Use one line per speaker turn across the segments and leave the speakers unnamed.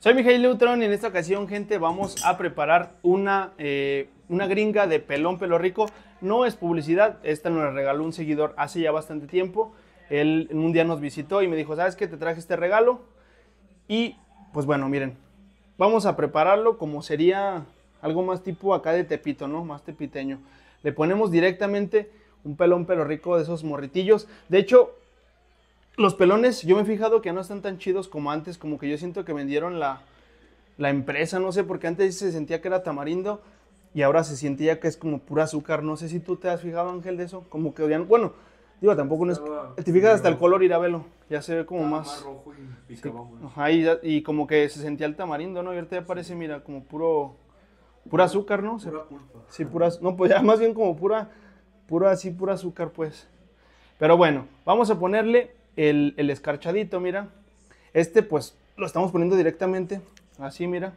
Soy Mijail Neutron y en esta ocasión, gente, vamos a preparar una, eh, una gringa de pelón pelo rico. No es publicidad, esta nos la regaló un seguidor hace ya bastante tiempo. Él un día nos visitó y me dijo, ¿sabes qué? Te traje este regalo. Y pues bueno, miren, vamos a prepararlo como sería algo más tipo acá de tepito, ¿no? Más tepiteño. Le ponemos directamente un pelón pelo rico de esos morritillos. De hecho, los pelones, yo me he fijado que no están tan chidos como antes, como que yo siento que vendieron la, la empresa, no sé, porque antes se sentía que era tamarindo y ahora se sentía que es como pura azúcar. No sé si tú te has fijado, Ángel, de eso. Como que odian. Bueno, digo, tampoco no es. Te fijas hasta el color irabelo. Ya se ve como más. rojo y como que se sentía el tamarindo, ¿no? Y ahorita ya parece, mira, como puro. Pura azúcar, ¿no? Pura culpa. Sí, pura. No, pues ya más bien como pura. Pura, así, pura azúcar, pues. Pero bueno, vamos a ponerle el, escarchadito, mira. Este pues lo estamos poniendo directamente, así mira.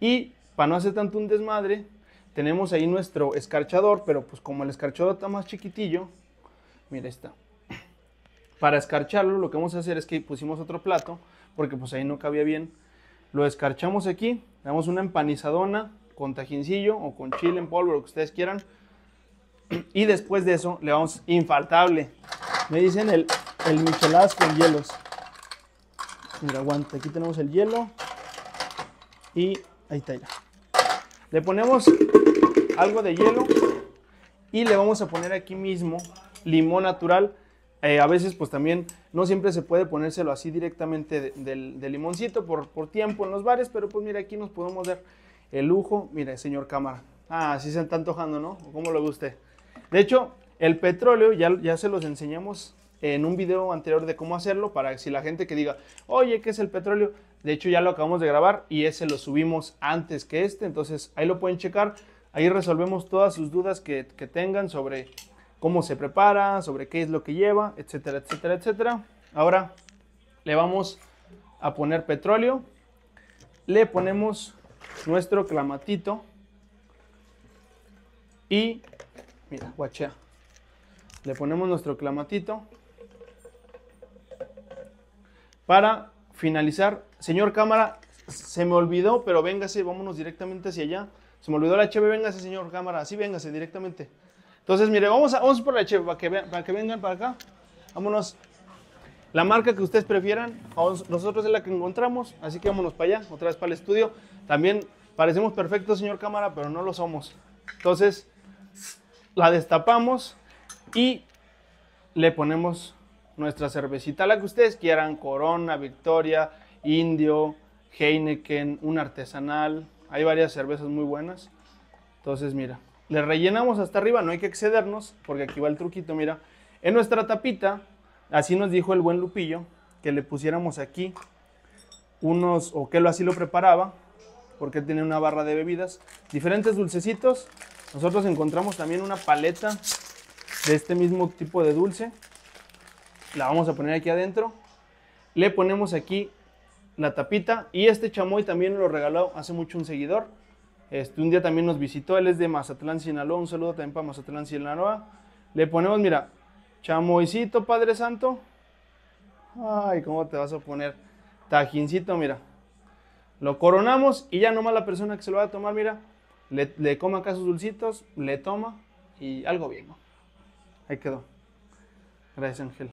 Y para no hacer tanto un desmadre, tenemos ahí nuestro escarchador, pero pues como el escarchador está más chiquitillo, mira está. Para escarcharlo lo que vamos a hacer es que pusimos otro plato, porque pues ahí no cabía bien. Lo escarchamos aquí, damos una empanizadona con tajincillo o con chile en polvo, lo que ustedes quieran. Y después de eso le damos infaltable. Me dicen el el Michelas con hielos. Mira, aguanta. Aquí tenemos el hielo. Y ahí está. Ya. Le ponemos algo de hielo. Y le vamos a poner aquí mismo limón natural. Eh, a veces pues también no siempre se puede ponérselo así directamente de, limoncito por, tiempo en los bares, pero pues mira, aquí nos podemos ver el lujo. Mira, señor cámara. Ah, sí se está antojando, ¿no? Como lo guste. De hecho, el petróleo ya, ya se los enseñamos en un video anterior de cómo hacerlo para que si la gente que diga, oye, que es el petróleo? De hecho ya lo acabamos de grabar y ese lo subimos antes que este, entonces ahí lo pueden checar. Ahí resolvemos todas sus dudas que, que tengan sobre cómo se prepara, sobre qué es lo que lleva, etcétera, etcétera, etcétera. Ahora le vamos a poner petróleo. Le ponemos nuestro clamatito. Y, mira, guachea. Le ponemos nuestro clamatito. Para finalizar, señor cámara, se me olvidó, pero véngase, vámonos directamente hacia allá. Se me olvidó la cheve, véngase, señor cámara, así véngase directamente. Entonces, mire, vamos, a, vamos por la cheve para que, para que vengan para acá. Vámonos. La marca que ustedes prefieran, nosotros es la que encontramos, así que vámonos para allá, otra vez para el estudio. También parecemos perfectos, señor cámara, pero no lo somos. Entonces, la destapamos y le ponemos nuestra cervecita, la que ustedes quieran, Corona, Victoria, Indio, Heineken, un artesanal, hay varias cervezas muy buenas. Entonces, mira, le rellenamos hasta arriba, no hay que excedernos, porque aquí va el truquito, mira. En nuestra tapita, así nos dijo el buen Lupillo, que le pusiéramos aquí unos, o que lo así lo preparaba, porque tiene una barra de bebidas, diferentes dulcecitos. Nosotros encontramos también una paleta de este mismo tipo de dulce la vamos a poner aquí adentro. Le ponemos aquí la tapita y este chamoy también lo regaló hace mucho un seguidor. Este, un día también nos visitó, él es de Mazatlán, Sinaloa. Un saludo también para Mazatlán, Sinaloa. Le ponemos, mira, chamoycito, Padre Santo. Ay, ¿cómo te vas a poner? Tajincito, mira. Lo coronamos y ya nomás la persona que se lo va a tomar, mira, le, le coma acá sus dulcitos, le toma y algo bien, Ahí quedó. Gracias, Ángel.